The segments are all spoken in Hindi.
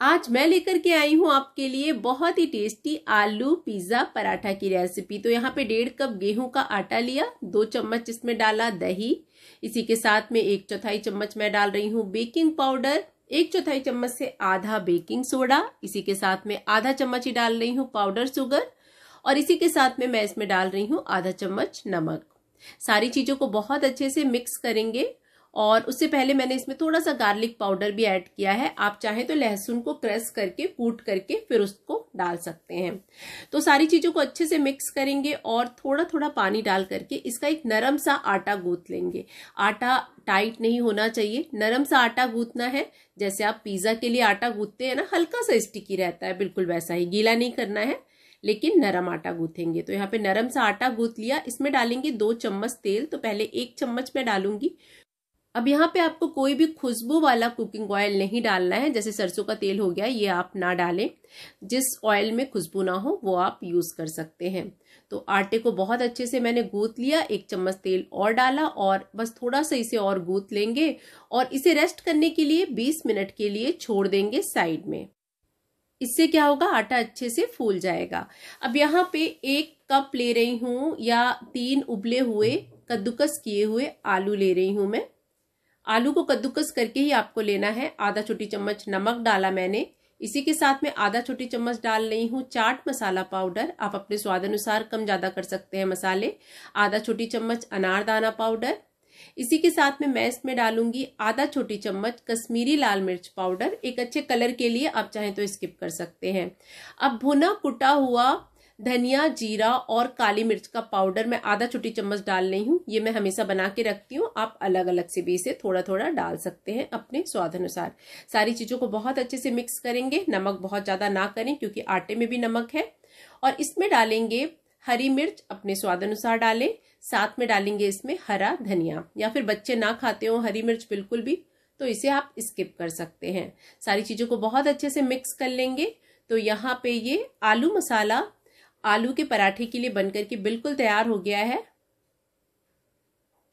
आज मैं लेकर के आई हूँ आपके लिए बहुत ही टेस्टी आलू पिज्जा पराठा की रेसिपी तो यहाँ पे डेढ़ कप गेहूं का आटा लिया दो चम्मच इसमें डाला दही इसी के साथ में एक चौथाई चम्मच मैं डाल रही हूँ बेकिंग पाउडर एक चौथाई चम्मच से आधा बेकिंग सोडा इसी के साथ में आधा चम्मच ही डाल रही हूँ पाउडर शुगर और इसी के साथ में मैं इसमें डाल रही हूँ आधा चम्मच नमक सारी चीजों को बहुत अच्छे से मिक्स करेंगे और उससे पहले मैंने इसमें थोड़ा सा गार्लिक पाउडर भी ऐड किया है आप चाहें तो लहसुन को क्रश करके कूट करके फिर उसको डाल सकते हैं तो सारी चीज़ों को अच्छे से मिक्स करेंगे और थोड़ा थोड़ा पानी डाल करके इसका एक नरम सा आटा गूंथ लेंगे आटा टाइट नहीं होना चाहिए नरम सा आटा गूंथना है जैसे आप पिज़्ज़ा के लिए आटा गूंथते हैं ना हल्का सा स्टिकी रहता है बिल्कुल वैसा ही गीला नहीं करना है लेकिन नरम आटा गूंथेंगे तो यहाँ पे नरम सा आटा गूंथ लिया इसमें डालेंगे दो चम्मच तेल तो पहले एक चम्मच मैं डालूंगी अब यहाँ पे आपको कोई भी खुशबू वाला कुकिंग ऑयल नहीं डालना है जैसे सरसों का तेल हो गया ये आप ना डालें जिस ऑयल में खुशबू ना हो वो आप यूज़ कर सकते हैं तो आटे को बहुत अच्छे से मैंने गूँथ लिया एक चम्मच तेल और डाला और बस थोड़ा सा इसे और गूँथ लेंगे और इसे रेस्ट करने के लिए बीस मिनट के लिए छोड़ देंगे साइड में इससे क्या होगा आटा अच्छे से फूल जाएगा अब यहाँ पे एक कप ले रही हूँ या तीन उबले हुए कद्दूकस किए हुए आलू ले रही हूँ मैं आलू को कद्दूकस करके ही आपको लेना है आधा छोटी चम्मच नमक डाला मैंने इसी के साथ में आधा छोटी चम्मच डाल रही हूँ चाट मसाला पाउडर आप अपने स्वाद अनुसार कम ज्यादा कर सकते हैं मसाले आधा छोटी चम्मच अनारदाना पाउडर इसी के साथ में मैं इसमें डालूंगी आधा छोटी चम्मच कश्मीरी लाल मिर्च पाउडर एक अच्छे कलर के लिए आप चाहें तो स्किप कर सकते हैं अब भुना कुटा हुआ धनिया जीरा और काली मिर्च का पाउडर मैं आधा छोटी चम्मच डाल रही हूँ ये मैं हमेशा बना के रखती हूँ आप अलग अलग से भी इसे थोड़ा थोड़ा डाल सकते हैं अपने स्वाद अनुसार सारी चीज़ों को बहुत अच्छे से मिक्स करेंगे नमक बहुत ज़्यादा ना करें क्योंकि आटे में भी नमक है और इसमें डालेंगे हरी मिर्च अपने स्वाद अनुसार डालें साथ में डालेंगे इसमें हरा धनिया या फिर बच्चे ना खाते हो हरी मिर्च बिल्कुल भी तो इसे आप स्किप कर सकते हैं सारी चीज़ों को बहुत अच्छे से मिक्स कर लेंगे तो यहाँ पे ये आलू मसाला आलू के पराठे के लिए बनकर के बिल्कुल तैयार हो गया है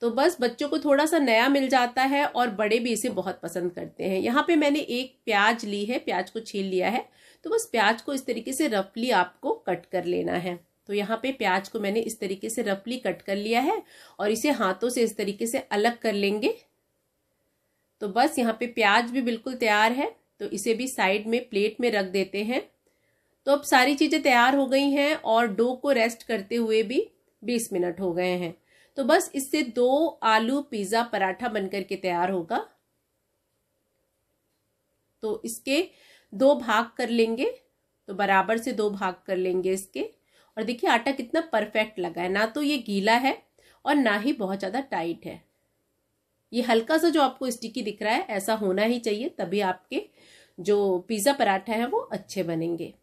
तो बस बच्चों को थोड़ा सा नया मिल जाता है और बड़े भी इसे बहुत पसंद करते हैं यहाँ पे मैंने एक प्याज ली है प्याज को छील लिया है तो बस प्याज को इस तरीके से रफली आपको कट कर लेना है तो यहाँ पे प्याज को मैंने इस तरीके से रफली कट कर लिया है और इसे हाथों से इस तरीके से अलग कर लेंगे तो बस यहाँ पे प्याज भी बिल्कुल तैयार है तो इसे भी साइड में प्लेट में रख देते हैं तो अब सारी चीज़ें तैयार हो गई हैं और डो को रेस्ट करते हुए भी बीस मिनट हो गए हैं तो बस इससे दो आलू पिज़्ज़ा पराठा बनकर के तैयार होगा तो इसके दो भाग कर लेंगे तो बराबर से दो भाग कर लेंगे इसके और देखिए आटा कितना परफेक्ट लगा है ना तो ये गीला है और ना ही बहुत ज़्यादा टाइट है ये हल्का सा जो आपको स्टिकी दिख रहा है ऐसा होना ही चाहिए तभी आपके जो पिज़्ज़ा पराठा है वो अच्छे बनेंगे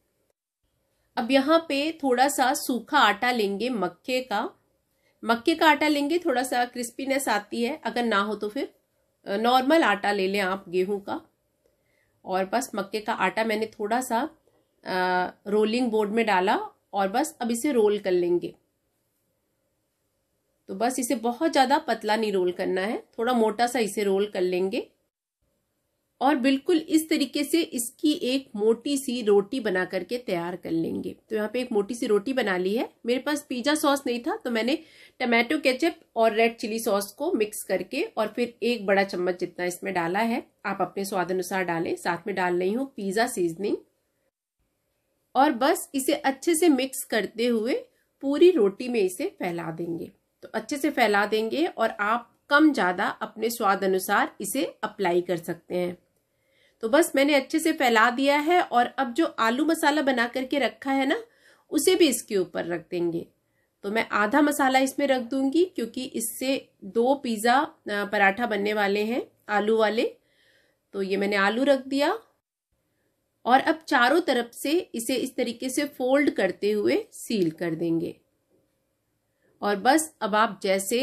अब यहाँ पे थोड़ा सा सूखा आटा लेंगे मक्के का मक्के का आटा लेंगे थोड़ा सा क्रिस्पीनेस आती है अगर ना हो तो फिर नॉर्मल आटा ले लें आप गेहूं का और बस मक्के का आटा मैंने थोड़ा सा आ, रोलिंग बोर्ड में डाला और बस अब इसे रोल कर लेंगे तो बस इसे बहुत ज़्यादा पतला नहीं रोल करना है थोड़ा मोटा सा इसे रोल कर लेंगे और बिल्कुल इस तरीके से इसकी एक मोटी सी रोटी बना करके तैयार कर लेंगे तो यहाँ पे एक मोटी सी रोटी बना ली है मेरे पास पिज्जा सॉस नहीं था तो मैंने टमाटो केचप और रेड चिली सॉस को मिक्स करके और फिर एक बड़ा चम्मच जितना इसमें डाला है आप अपने स्वाद अनुसार डालें साथ में डाल रही हूँ पिज्जा सीजनिंग और बस इसे अच्छे से मिक्स करते हुए पूरी रोटी में इसे फैला देंगे तो अच्छे से फैला देंगे और आप कम ज़्यादा अपने स्वाद अनुसार इसे अप्लाई कर सकते हैं तो बस मैंने अच्छे से फैला दिया है और अब जो आलू मसाला बना करके रखा है ना उसे भी इसके ऊपर रख देंगे तो मैं आधा मसाला इसमें रख दूंगी क्योंकि इससे दो पिज़्ज़ा पराठा बनने वाले हैं आलू वाले तो ये मैंने आलू रख दिया और अब चारों तरफ से इसे इस तरीके से फोल्ड करते हुए सील कर देंगे और बस अब आप जैसे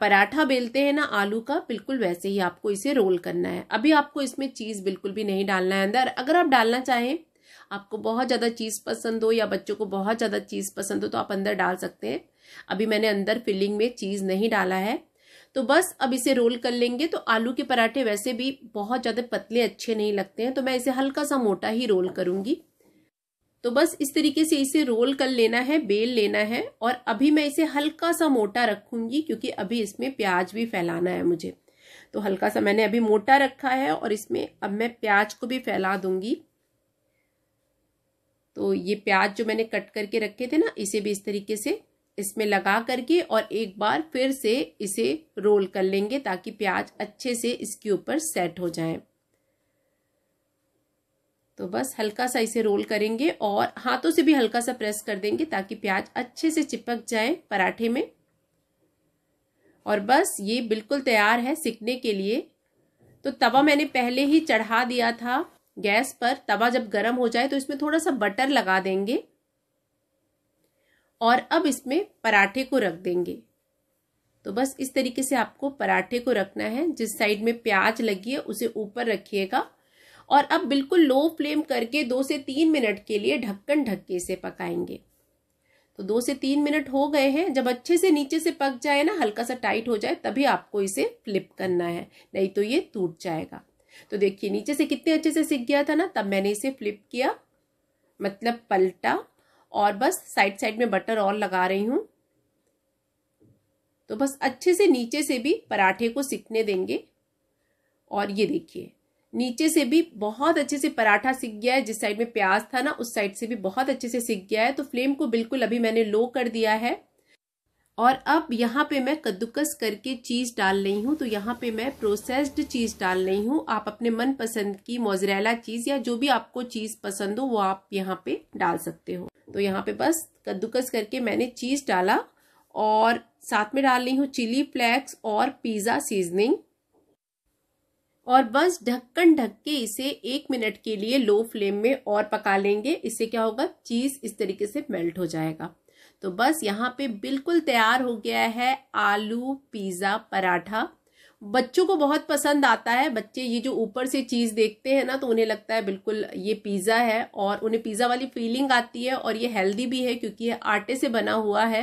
पराठा बेलते हैं ना आलू का बिल्कुल वैसे ही आपको इसे रोल करना है अभी आपको इसमें चीज़ बिल्कुल भी नहीं डालना है अंदर अगर आप डालना चाहें आपको बहुत ज़्यादा चीज़ पसंद हो या बच्चों को बहुत ज़्यादा चीज़ पसंद हो तो आप अंदर डाल सकते हैं अभी मैंने अंदर फिलिंग में चीज़ नहीं डाला है तो बस अब इसे रोल कर लेंगे तो आलू के पराठे वैसे भी बहुत ज़्यादा पतले अच्छे नहीं लगते हैं तो मैं इसे हल्का सा मोटा ही रोल करूँगी तो बस इस तरीके से इसे रोल कर लेना है बेल लेना है और अभी मैं इसे हल्का सा मोटा रखूंगी क्योंकि अभी इसमें प्याज भी फैलाना है मुझे तो हल्का सा मैंने अभी मोटा रखा है और इसमें अब मैं प्याज को भी फैला दूंगी तो ये प्याज जो मैंने कट करके रखे थे ना इसे भी इस तरीके से इसमें लगा करके और एक बार फिर से इसे रोल कर लेंगे ताकि प्याज अच्छे से इसके ऊपर सेट हो जाए तो बस हल्का सा इसे रोल करेंगे और हाथों से भी हल्का सा प्रेस कर देंगे ताकि प्याज अच्छे से चिपक जाए पराठे में और बस ये बिल्कुल तैयार है सिकने के लिए तो तवा मैंने पहले ही चढ़ा दिया था गैस पर तवा जब गर्म हो जाए तो इसमें थोड़ा सा बटर लगा देंगे और अब इसमें पराठे को रख देंगे तो बस इस तरीके से आपको पराठे को रखना है जिस साइड में प्याज लगी है उसे ऊपर रखिएगा और अब बिल्कुल लो फ्लेम करके दो से तीन मिनट के लिए ढक्कन ढक्के से पकाएंगे तो दो से तीन मिनट हो गए हैं जब अच्छे से नीचे से पक जाए ना हल्का सा टाइट हो जाए तभी आपको इसे फ्लिप करना है नहीं तो ये टूट जाएगा तो देखिए नीचे से कितने अच्छे से सीख गया था ना तब मैंने इसे फ्लिप किया मतलब पलटा और बस साइड साइड में बटर और लगा रही हूँ तो बस अच्छे से नीचे से भी पराठे को सिकने देंगे और ये देखिए नीचे से भी बहुत अच्छे से पराठा सिक गया है जिस साइड में प्याज था ना उस साइड से भी बहुत अच्छे से सिक गया है तो फ्लेम को बिल्कुल अभी मैंने लो कर दिया है और अब यहाँ पे मैं कद्दूकस करके चीज़ डाल रही हूँ तो यहाँ पे मैं प्रोसेस्ड चीज़ डाल रही हूँ आप अपने मन पसंद की मोजरेला चीज़ या जो भी आपको चीज़ पसंद हो वो आप यहाँ पे डाल सकते हो तो यहाँ पे बस कद्दूकस करके मैंने चीज़ डाला और साथ में डाल रही हूँ चिली फ्लेक्स और पिज़्ज़ा सीजनिंग और बस ढक्कन ढक के इसे एक मिनट के लिए लो फ्लेम में और पका लेंगे इससे क्या होगा चीज़ इस तरीके से मेल्ट हो जाएगा तो बस यहाँ पे बिल्कुल तैयार हो गया है आलू पिज़्ज़ा पराठा बच्चों को बहुत पसंद आता है बच्चे ये जो ऊपर से चीज़ देखते हैं ना तो उन्हें लगता है बिल्कुल ये पिज़्ज़ा है और उन्हें पिज़्ज़ा वाली फीलिंग आती है और ये हेल्दी भी है क्योंकि ये आटे से बना हुआ है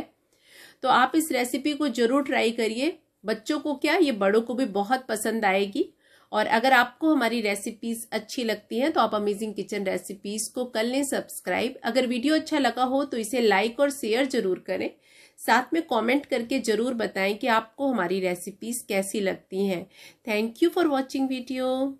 तो आप इस रेसिपी को ज़रूर ट्राई करिए बच्चों को क्या ये बड़ों को भी बहुत पसंद आएगी और अगर आपको हमारी रेसिपीज अच्छी लगती हैं तो आप अमेजिंग किचन रेसिपीज को कर लें सब्सक्राइब अगर वीडियो अच्छा लगा हो तो इसे लाइक और शेयर जरूर करें साथ में कमेंट करके जरूर बताएं कि आपको हमारी रेसिपीज कैसी लगती हैं thank you for watching video